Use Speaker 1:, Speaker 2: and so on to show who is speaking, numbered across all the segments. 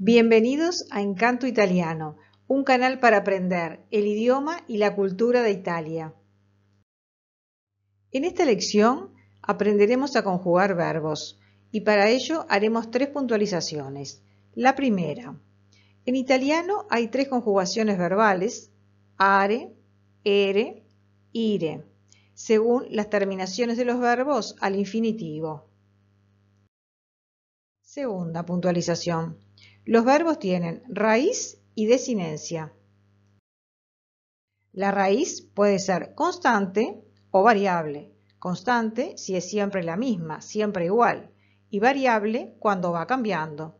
Speaker 1: Bienvenidos a Encanto Italiano, un canal para aprender el idioma y la cultura de Italia. En esta lección aprenderemos a conjugar verbos y para ello haremos tres puntualizaciones. La primera, en italiano hay tres conjugaciones verbales, are, ere, ire, según las terminaciones de los verbos al infinitivo. Segunda puntualización. Los verbos tienen raíz y desinencia. La raíz puede ser constante o variable. Constante si es siempre la misma, siempre igual, y variable cuando va cambiando.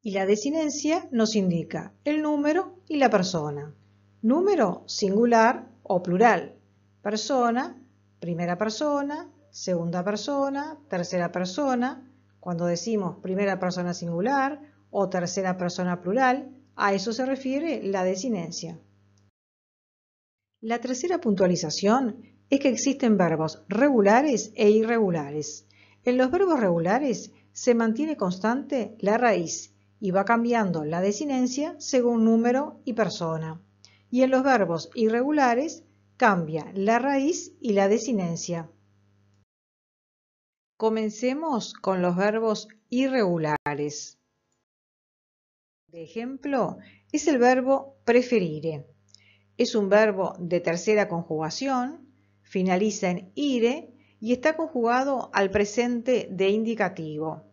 Speaker 1: Y la desinencia nos indica el número y la persona. Número singular o plural. Persona, primera persona, segunda persona, tercera persona, cuando decimos primera persona singular o tercera persona plural, a eso se refiere la desinencia. La tercera puntualización es que existen verbos regulares e irregulares. En los verbos regulares se mantiene constante la raíz y va cambiando la desinencia según número y persona. Y en los verbos irregulares cambia la raíz y la desinencia. Comencemos con los verbos irregulares. De ejemplo, es el verbo preferire. Es un verbo de tercera conjugación, finaliza en ire y está conjugado al presente de indicativo.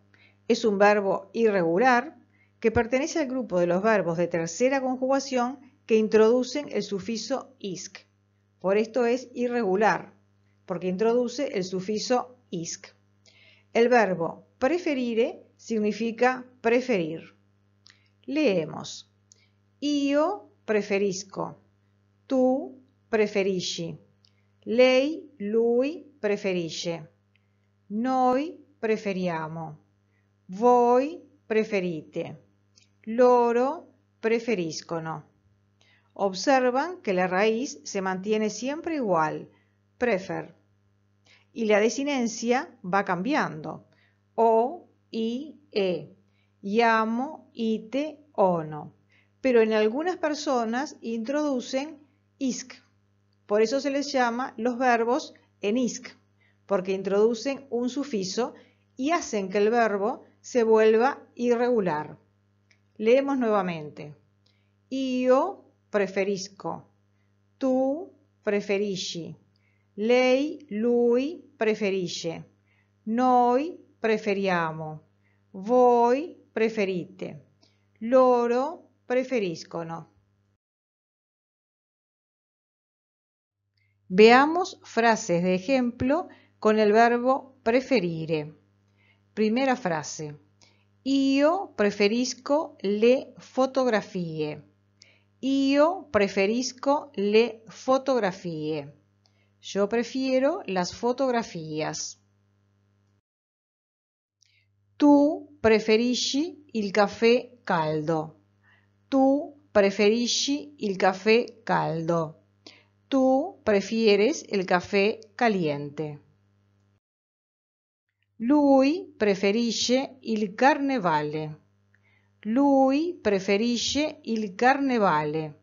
Speaker 1: Es un verbo irregular que pertenece al grupo de los verbos de tercera conjugación que introducen el sufijo isc. Por esto es irregular, porque introduce el sufijo isc. El verbo preferire significa preferir. Leemos. yo preferisco. Tu preferisci. Lei, lui preferisce. Noi preferiamo. Voi preferite. Loro preferiscono. Observan que la raíz se mantiene siempre igual. Prefer y la desinencia va cambiando. O, I, E. Llamo, ite, no, Pero en algunas personas introducen ISC. Por eso se les llama los verbos en ISC, porque introducen un sufiso y hacen que el verbo se vuelva irregular. Leemos nuevamente. Yo preferisco. Tú preferisci. Lei, lui preferisce. Noi preferiamo. Voi preferite. Loro preferiscono. Veamos frases de ejemplo con el verbo preferire. Primera frase. Io preferisco le fotografie. Io preferisco le fotografie. Yo prefiero las fotografías. Tú preferisci el café caldo. Tú preferisci el café caldo. Tú prefieres el café caliente. Lui preferisce il carnevale. Lui preferisce il carnevale.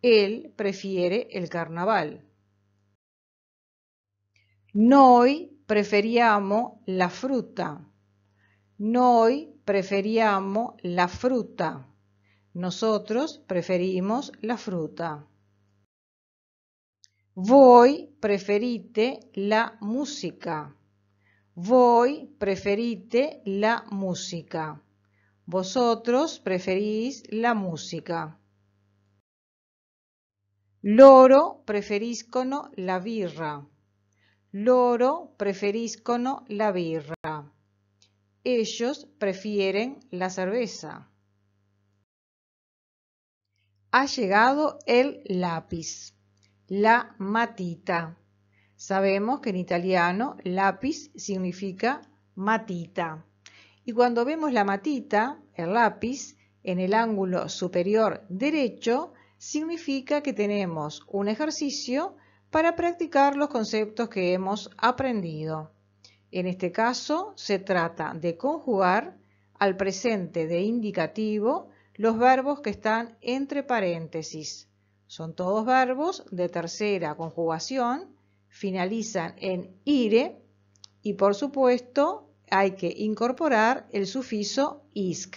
Speaker 1: Él prefiere el carnaval. Noi preferiamo la fruta. Noi preferiamo la fruta. Nosotros preferimos la fruta. Voi preferite la música. Voi preferite la música. Vosotros preferís la música. Loro preferiscono la birra. Loro preferiscono la birra. Ellos prefieren la cerveza. Ha llegado el lápiz, la matita. Sabemos que en italiano lápiz significa matita. Y cuando vemos la matita, el lápiz, en el ángulo superior derecho, significa que tenemos un ejercicio para practicar los conceptos que hemos aprendido. En este caso, se trata de conjugar al presente de indicativo los verbos que están entre paréntesis. Son todos verbos de tercera conjugación, finalizan en ire y por supuesto hay que incorporar el sufiso "-isc".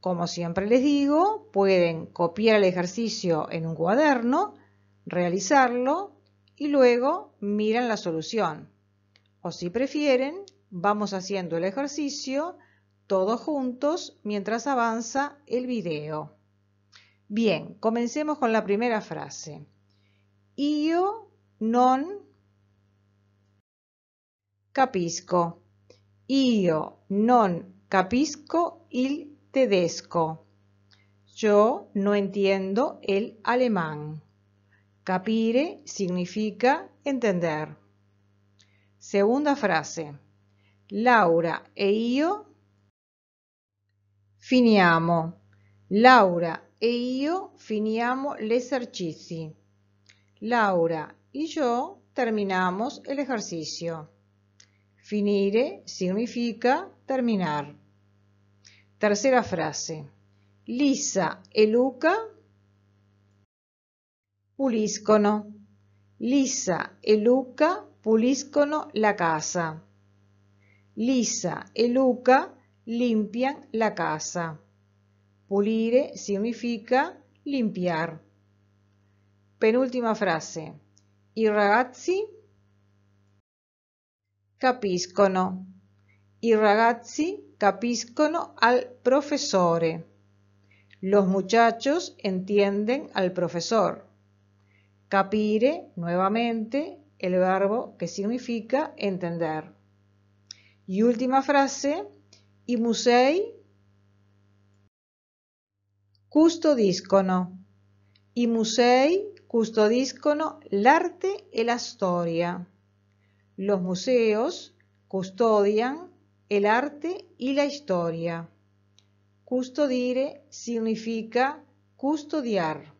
Speaker 1: Como siempre les digo, pueden copiar el ejercicio en un cuaderno realizarlo y luego miran la solución. O si prefieren, vamos haciendo el ejercicio todos juntos mientras avanza el video. Bien, comencemos con la primera frase. Yo non capisco. Yo non capisco il tedesco. Yo no entiendo el alemán. Capire significa entender. Segunda frase. Laura e io finiamo. Laura e io finiamo l'esercizio. Laura y e yo terminamos el ejercicio. Finire significa terminar. Tercera frase. Lisa e Luca puliscono. Lisa e Luca puliscono la casa. Lisa e Luca limpian la casa. Pulire significa limpiar. Penúltima frase. I ragazzi capiscono. I ragazzi capiscono al profesore. Los muchachos entienden al profesor. Capire, nuevamente, el verbo que significa entender. Y última frase, y musei custodiscono. Y musei custodiscono l'arte e la storia. Los museos custodian el arte y la historia. Custodire significa custodiar.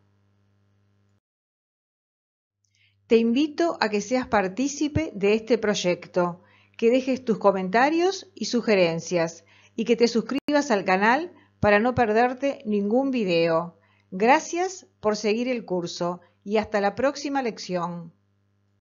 Speaker 1: Te invito a que seas partícipe de este proyecto, que dejes tus comentarios y sugerencias y que te suscribas al canal para no perderte ningún video. Gracias por seguir el curso y hasta la próxima lección.